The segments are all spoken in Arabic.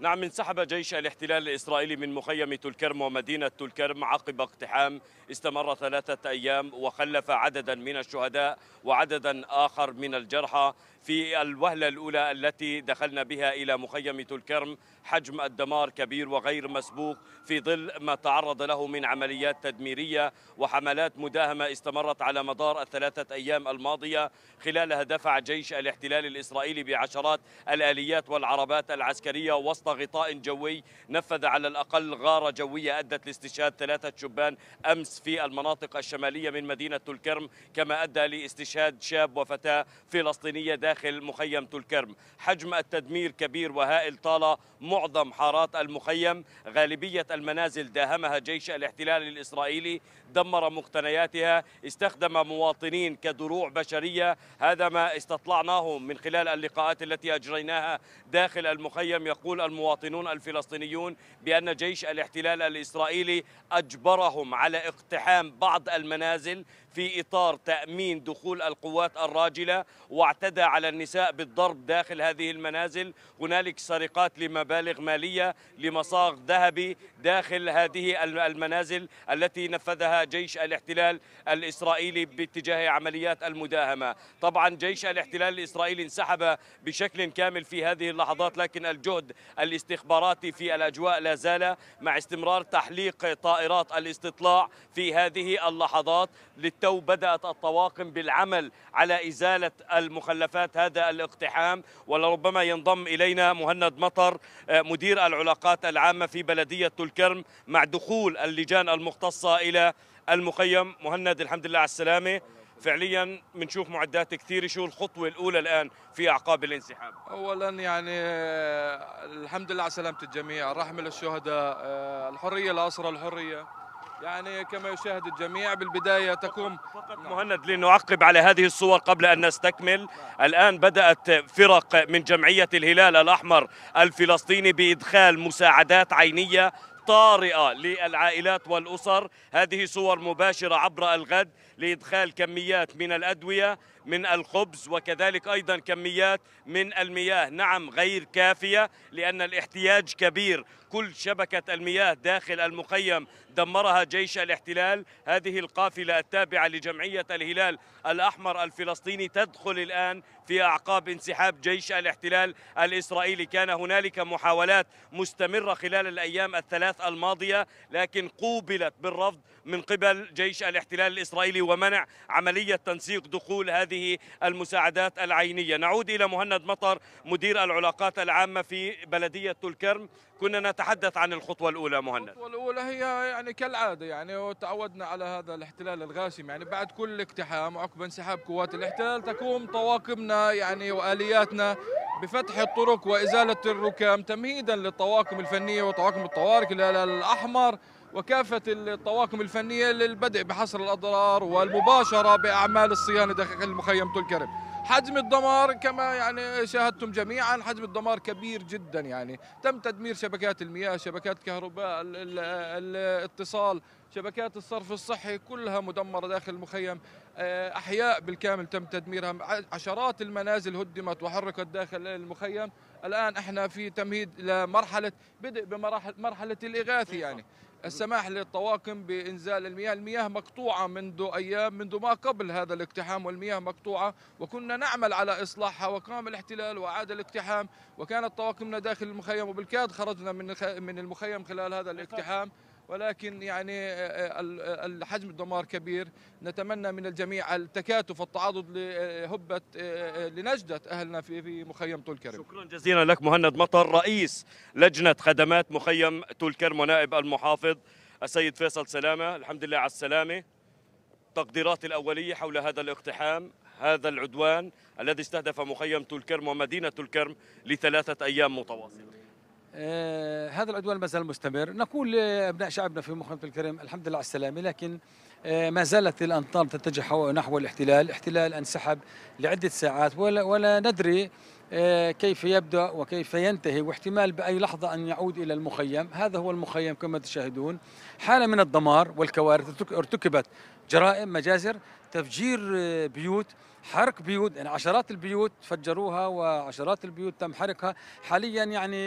نعم انسحب جيش الاحتلال الإسرائيلي من مخيم تلكرم ومدينة تلكرم عقب اقتحام استمر ثلاثة أيام وخلف عددا من الشهداء وعددا آخر من الجرحى في الوهلة الأولى التي دخلنا بها إلى مخيم تلكرم حجم الدمار كبير وغير مسبوق في ظل ما تعرض له من عمليات تدميرية وحملات مداهمة استمرت على مدار الثلاثة أيام الماضية خلالها دفع جيش الاحتلال الإسرائيلي بعشرات الآليات والعربات العسكرية وسط غطاء جوي نفذ على الأقل غارة جوية أدت لاستشهاد ثلاثة شبان أمس في المناطق الشمالية من مدينة تلكرم كما أدى لاستشهاد شاب وفتاة فلسطينية داخل مخيم تلكرم حجم التدمير كبير وهائل طال معظم حارات المخيم غالبية المنازل داهمها جيش الاحتلال الإسرائيلي دمر مقتنياتها استخدم مواطنين كدروع بشرية هذا ما استطلعناه من خلال اللقاءات التي أجريناها داخل المخيم يقول المواطنون الفلسطينيون بأن جيش الاحتلال الإسرائيلي أجبرهم على اقتحام بعض المنازل في إطار تأمين دخول القوات الراجلة واعتدى على النساء بالضرب داخل هذه المنازل هنالك سرقات لمبالغ مالية لمصاغ ذهبي داخل هذه المنازل التي نفذها جيش الاحتلال الإسرائيلي باتجاه عمليات المداهمة طبعا جيش الاحتلال الإسرائيلي انسحب بشكل كامل في هذه اللحظات لكن الجهد الاستخباراتي في الأجواء لا زال مع استمرار تحليق طائرات الاستطلاع في هذه اللحظات للت تو بدأت الطواقم بالعمل على إزالة المخلفات هذا الاقتحام ولربما ينضم إلينا مهند مطر آه، مدير العلاقات العامة في بلدية تلكرم مع دخول اللجان المختصة إلى المخيم مهند الحمد لله على السلامة فعليا بنشوف معدات كثيره شو الخطوه الاولى الان في اعقاب الانسحاب اولا يعني آه، الحمد لله على سلامه الجميع الرحمه للشهداء آه، الحريه لاسرى الحريه يعني كما يشاهد الجميع بالبدايه تقوم فقط مهند لنعقب على هذه الصور قبل ان نستكمل الان بدات فرق من جمعيه الهلال الاحمر الفلسطيني بادخال مساعدات عينيه طارئه للعائلات والاسر هذه صور مباشره عبر الغد لادخال كميات من الادويه من الخبز وكذلك أيضا كميات من المياه نعم غير كافية لأن الاحتياج كبير كل شبكة المياه داخل المخيم دمرها جيش الاحتلال هذه القافلة التابعة لجمعية الهلال الأحمر الفلسطيني تدخل الآن في أعقاب انسحاب جيش الاحتلال الإسرائيلي كان هنالك محاولات مستمرة خلال الأيام الثلاث الماضية لكن قوبلت بالرفض من قبل جيش الاحتلال الإسرائيلي ومنع عملية تنسيق دخول هذه هذه المساعدات العينية نعود إلى مهند مطر مدير العلاقات العامة في بلدية الكرم كنا نتحدث عن الخطوة الأولى مهند الخطوة الأولى هي يعني كالعادة يعني تعودنا على هذا الاحتلال الغاشم يعني بعد كل اقتحام وعقب انسحاب قوات الاحتلال تقوم طواقمنا يعني وآلياتنا بفتح الطرق وإزالة الركام تمهيدا للطواقم الفنية وطواقم الطوارئ الهلال الأحمر وكافة الطواقم الفنية للبدء بحصر الأضرار والمباشرة بأعمال الصيانة داخل المخيم طول كرم حجم الدمار كما يعني شاهدتم جميعا حجم الدمار كبير جدا يعني تم تدمير شبكات المياه شبكات الكهرباء الاتصال شبكات الصرف الصحي كلها مدمرة داخل المخيم آه، أحياء بالكامل تم تدميرها عشرات المنازل هدمت وحركت داخل المخيم الآن احنا في تمهيد لمرحلة بدء بمرحلة مرحلة الإغاثة يعني السماح للطواقم بإنزال المياه المياه مقطوعة منذ أيام منذ ما قبل هذا الاقتحام والمياه مقطوعة وكنا نعمل على إصلاحها وقام الاحتلال وأعاد الاقتحام وكانت طواقمنا داخل المخيم وبالكاد خرجنا من من المخيم خلال هذا الاقتحام ولكن يعني آه، الحجم آه، الدمار كبير نتمنى من الجميع التكاتف والتعاضد لهبة آه، لنجدة أهلنا في في مخيم طول كرم شكرا جزيلا لك مهند مطر رئيس لجنة خدمات مخيم طول كرم ونائب المحافظ السيد فيصل سلامة الحمد لله على السلامة تقديراتي الأولية حول هذا الاقتحام هذا العدوان الذي استهدف مخيم كرم ومدينة كرم لثلاثة أيام متواصلة آه هذا العدوان ما زال مستمر نقول لابناء شعبنا في مخيم الكريم الحمد لله على السلامه لكن آه ما زالت الامطار تتجه نحو الاحتلال احتلال انسحب لعده ساعات ولا, ولا ندري آه كيف يبدا وكيف ينتهي واحتمال باي لحظه ان يعود الى المخيم هذا هو المخيم كما تشاهدون حاله من الدمار والكوارث ارتكبت جرائم مجازر تفجير آه، بيوت حرق بيوت يعني عشرات البيوت فجروها وعشرات البيوت تم حرقها حاليا يعني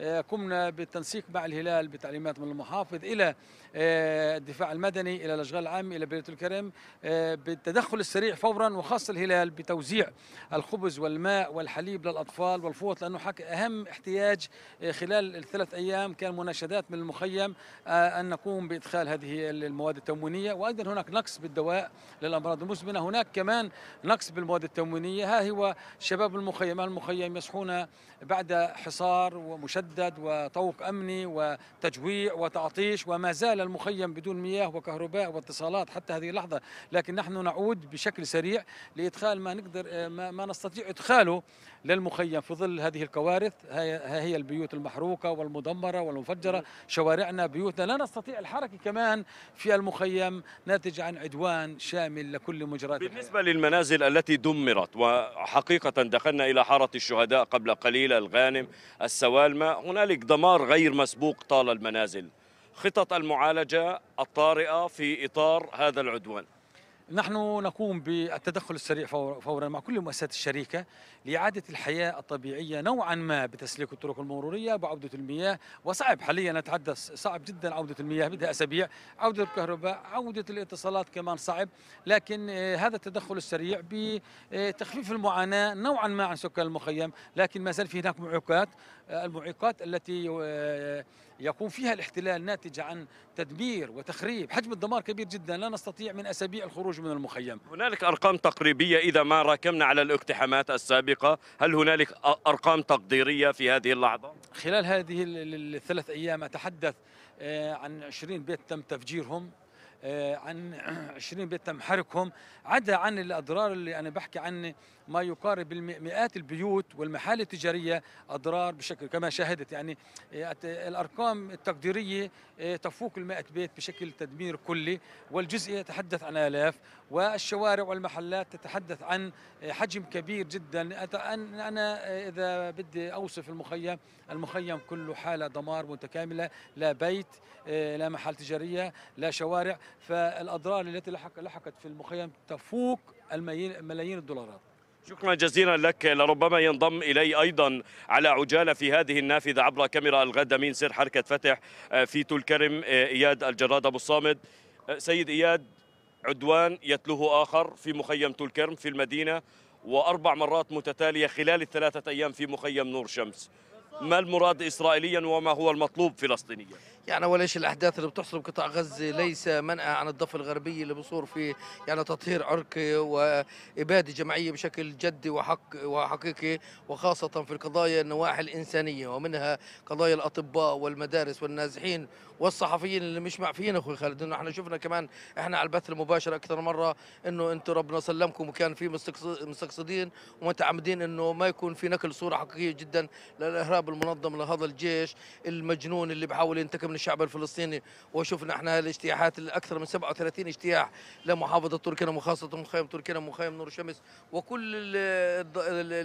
آه، قمنا بالتنسيق مع الهلال بتعليمات من المحافظ الى آه، الدفاع المدني الى الاشغال العامه الى بيت الكرم آه، بالتدخل السريع فورا وخاصه الهلال بتوزيع الخبز والماء والحليب للاطفال والفوط لانه حق اهم احتياج خلال الثلاث ايام كان مناشدات من المخيم ان نقوم بادخال هذه المواد التموينيه وايضا هناك نقص بالدواء للامراض المزمنه هناك كمان نقص بالمواد التموينية ها هو شباب المخيم المخيم يصحون بعد حصار ومشدد وطوق أمني وتجويع وتعطيش وما زال المخيم بدون مياه وكهرباء واتصالات حتى هذه اللحظة لكن نحن نعود بشكل سريع لإدخال ما نقدر ما, ما نستطيع إدخاله للمخيم في ظل هذه الكوارث ها هي البيوت المحروقة والمدمرة والمفجرة شوارعنا بيوتنا لا نستطيع الحركة كمان في المخيم ناتج عن عدوان شامل لكل مجرات بالنسبة للمنازل المنازل التي دمرت وحقيقة دخلنا إلى حارة الشهداء قبل قليل الغانم السوالمة هنالك دمار غير مسبوق طال المنازل خطط المعالجة الطارئة في إطار هذا العدوان نحن نقوم بالتدخل السريع فورا مع كل المؤسسات الشريكه لاعاده الحياه الطبيعيه نوعا ما بتسليك الطرق المروريه بعوده المياه وصعب حاليا نتحدث صعب جدا عوده المياه بدها اسابيع عوده الكهرباء عوده الاتصالات كمان صعب لكن آه، هذا التدخل السريع بتخفيف المعاناه نوعا ما عن سكان المخيم لكن ما زال في هناك معوقات آه، المعوقات التي آه، يقوم فيها الاحتلال ناتج عن تدمير وتخريب حجم الدمار كبير جدا لا نستطيع من أسابيع الخروج من المخيم هنالك أرقام تقريبية إذا ما راكمنا على الاقتحامات السابقة هل هنالك أرقام تقديرية في هذه اللحظة؟ خلال هذه الثلاث أيام أتحدث آه، عن 20 بيت تم تفجيرهم آه، عن 20 بيت تم حرقهم عدا عن الاضرار اللي انا بحكي عنه ما يقارب مئات البيوت والمحال التجارية أضرار بشكل كما شاهدت يعني آه، الأرقام التقديرية آه، تفوق المائة بيت بشكل تدمير كلي والجزء يتحدث عن آلاف والشوارع والمحلات تتحدث عن آه، حجم كبير جدا أنا إذا بدي أوصف المخيم المخيم كله حالة دمار متكاملة لا بيت لا محل تجارية لا شوارع فالأضرار التي لحقت في المخيم تفوق الملايين الدولارات شكرا جزيلا لك لربما ينضم إلي أيضا على عجالة في هذه النافذة عبر كاميرا الغد من سر حركة فتح آه، في كرم آه، إياد الجراد أبو الصامد آه، سيد إياد عدوان يتلوه آخر في مخيم كرم في المدينة وأربع مرات متتالية خلال الثلاثة أيام في مخيم نور شمس ما المراد إسرائيليا وما هو المطلوب فلسطينيا يعني شيء الأحداث اللي بتحصل بقطاع غزة ليس منأى عن الضفة الغربية اللي بصور في يعني تطهير عرقي وإبادة جماعية بشكل جدي وحق وحقيقي وخاصة في القضايا النواحي الإنسانية ومنها قضايا الأطباء والمدارس والنازحين والصحفيين اللي مش معفيين أخوي خالد إنه إحنا شفنا كمان إحنا على البث المباشر أكثر مرة إنه أنتم ربنا سلمكم وكان في مستقصدين ومتعمدين إنه ما يكون في نقل صورة حقيقية جدا للإرهاب المنظم لهذا الجيش المجنون اللي بحاول ينتقم من الشعب الفلسطيني وشفنا احنا الاجتياحات الاكثر من 37 اجتياح لمحافظه تركنا وخاصه مخيم تركنا ومخيم نور شمس وكل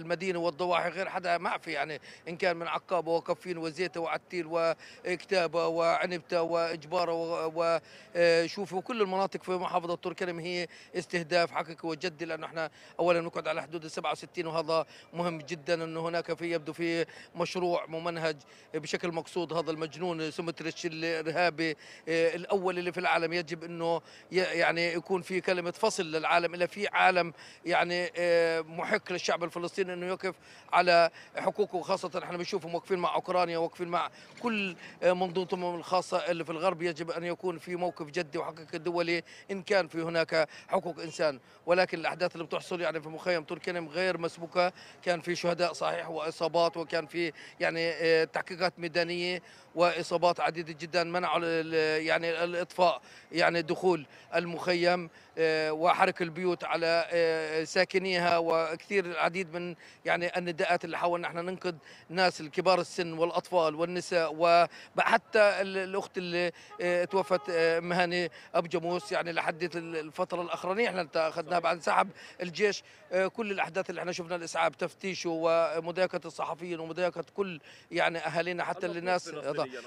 المدينه والضواحي غير حدا معفي يعني ان كان من عقابه وكفين وزيته وعتيل وكتابه وعنبته واجباره وشوفي وكل المناطق في محافظه تركنا هي استهداف حقيقي وجدي لانه احنا اولا نقعد على حدود ال 67 وهذا مهم جدا انه هناك في يبدو في مشروع ممنهج بشكل مقصود هذا المجنون سمتريش الجيش الارهابي آه، الاول اللي في العالم يجب انه يعني يكون في كلمه فصل للعالم الا في عالم يعني آه، محق للشعب الفلسطيني انه يقف على حقوقه خاصه احنا بنشوفهم واقفين مع اوكرانيا واقفين مع كل آه، منظومتهم الخاصه اللي في الغرب يجب ان يكون في موقف جدي وحقيقي دولي ان كان في هناك حقوق انسان ولكن الاحداث اللي بتحصل يعني في مخيم تركنم غير مسبوقه كان في شهداء صحيح واصابات وكان في يعني تحقيقات ميدانيه واصابات عديده شديد جدا منعوا يعني الاطفاء يعني دخول المخيم آه، وحرق البيوت على آه، ساكنيها وكثير العديد من يعني النداءات اللي حاولنا احنا ننقذ ناس الكبار السن والاطفال والنساء وحتى الاخت اللي آه، توفت مهني ابو جاموس يعني لحد الفتره الاخرانيه احنا اخذناها بعد سحب الجيش كل الاحداث اللي احنا شفنا الاسعاف تفتيشه ومضايقه الصحفيين ومضايقه كل يعني اهالينا حتى الناس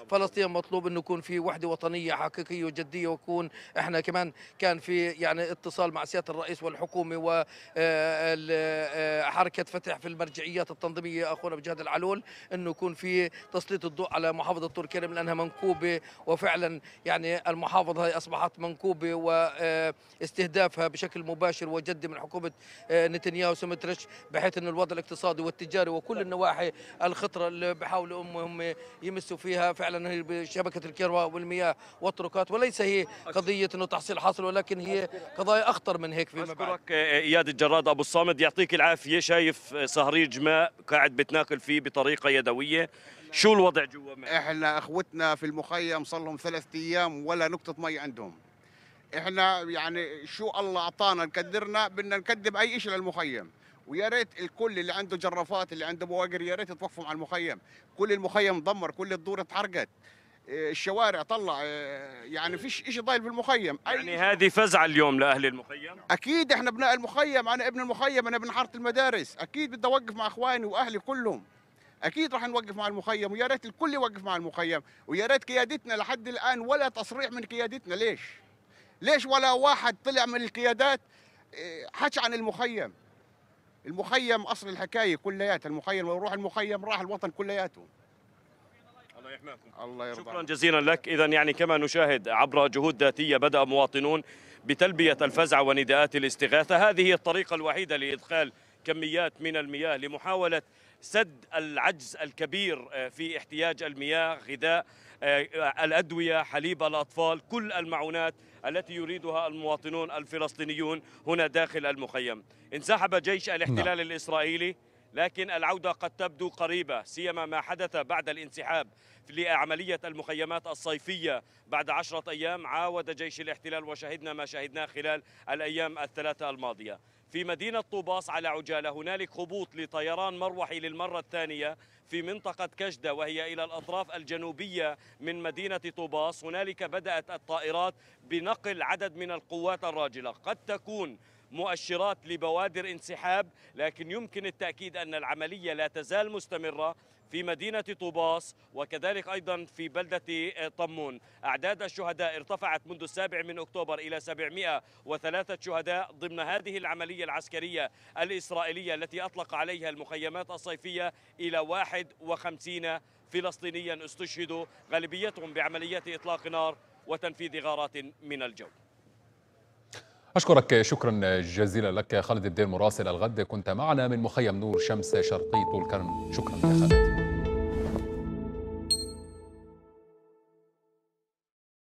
فلسطين مطلوب مطلوب انه يكون في وحده وطنيه حقيقيه وجديه ويكون احنا كمان كان في يعني اتصال مع سياده الرئيس والحكومه و آه، آه، حركه فتح في المرجعيات التنظيميه اخونا بجهاد العلول انه يكون في تسليط الضوء على محافظه طول كرم لانها منكوبه وفعلا يعني المحافظه هي اصبحت منكوبه واستهدافها آه، بشكل مباشر وجدي من حكومه نتنياهو سمترش بحيث انه الوضع الاقتصادي والتجاري وكل النواحي الخطره اللي بحاولوا هم يمسوا فيها فعلا هي شبكه الكيروا والمياه والطرقات وليس هي قضيه انه تحصيل حاصل ولكن هي قضايا اخطر من هيك فيما بعد آه، اياد الجراد ابو الصامد يعطيك العافيه شايف آه، صهريج ماء قاعد بتناكل فيه بطريقه يدويه شو الوضع جوا احنا اخوتنا في المخيم صار لهم ثلاث ايام ولا نقطه مي عندهم احنا يعني شو الله اعطانا نكدرنا بدنا نكذب اي شيء للمخيم ويا ريت الكل اللي عنده جرافات اللي عنده بواقر يا ريت يتوقفوا على المخيم كل المخيم دمر كل الدور اتحرقت الشوارع طلع آه، يعني فيش شيء ضايل بالمخيم يعني هذه فزعه اليوم لاهل المخيم اكيد احنا ابناء المخيم انا ابن المخيم انا ابن حاره المدارس اكيد بدي اوقف مع اخواني واهلي كلهم اكيد راح نوقف مع المخيم ويا ريت الكل يوقف مع المخيم ويا ريت قيادتنا لحد الان ولا تصريح من قيادتنا ليش ليش ولا واحد طلع من القيادات آه، حكى عن المخيم المخيم اصل الحكايه كلياتها المخيم لو روح المخيم راح الوطن كلياته الله يحميكم يرضى شكرا جزيلا لك اذا يعني كما نشاهد عبر جهود ذاتيه بدا مواطنون بتلبيه الفزع ونداءات الاستغاثه هذه هي الطريقه الوحيده لادخال كميات من المياه لمحاوله سد العجز الكبير آه، في احتياج المياه غذاء آه، الادويه حليب الاطفال كل المعونات التي يريدها المواطنون الفلسطينيون هنا داخل المخيم انسحب جيش الاحتلال نعم. الاسرائيلي لكن العودة قد تبدو قريبة سيما ما حدث بعد الانسحاب لعملية المخيمات الصيفية بعد عشرة أيام عاود جيش الاحتلال وشهدنا ما شهدناه خلال الأيام الثلاثة الماضية في مدينة طوباس على عجالة هنالك هبوط لطيران مروحي للمرة الثانية في منطقة كجدة وهي إلى الأطراف الجنوبية من مدينة طوباس هنالك بدأت الطائرات بنقل عدد من القوات الراجلة قد تكون مؤشرات لبوادر انسحاب لكن يمكن التأكيد أن العملية لا تزال مستمرة في مدينة طوباس وكذلك أيضا في بلدة آه، طمون أعداد الشهداء ارتفعت منذ السابع من أكتوبر إلى 703 شهداء ضمن هذه العملية العسكرية الإسرائيلية التي أطلق عليها المخيمات الصيفية إلى 51 فلسطينيا استشهدوا غالبيتهم بعمليات إطلاق نار وتنفيذ غارات من الجو أشكرك شكرا جزيلا لك خالد الدين مراسل الغد كنت معنا من مخيم نور شمس شرقي طول كرم شكرا يا خالد